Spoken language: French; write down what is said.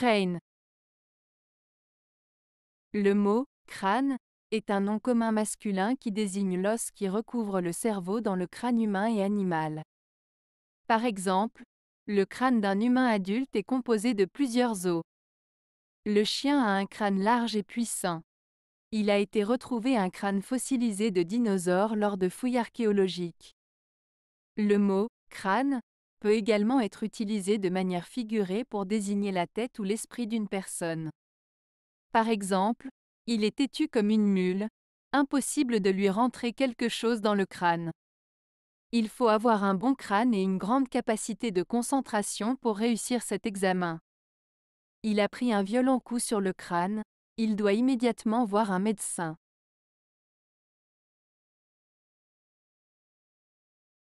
Crane. Le mot crâne est un nom commun masculin qui désigne l'os qui recouvre le cerveau dans le crâne humain et animal. Par exemple, le crâne d'un humain adulte est composé de plusieurs os. Le chien a un crâne large et puissant. Il a été retrouvé un crâne fossilisé de dinosaures lors de fouilles archéologiques. Le mot crâne peut également être utilisé de manière figurée pour désigner la tête ou l'esprit d'une personne. Par exemple, il est têtu comme une mule, impossible de lui rentrer quelque chose dans le crâne. Il faut avoir un bon crâne et une grande capacité de concentration pour réussir cet examen. Il a pris un violent coup sur le crâne, il doit immédiatement voir un médecin.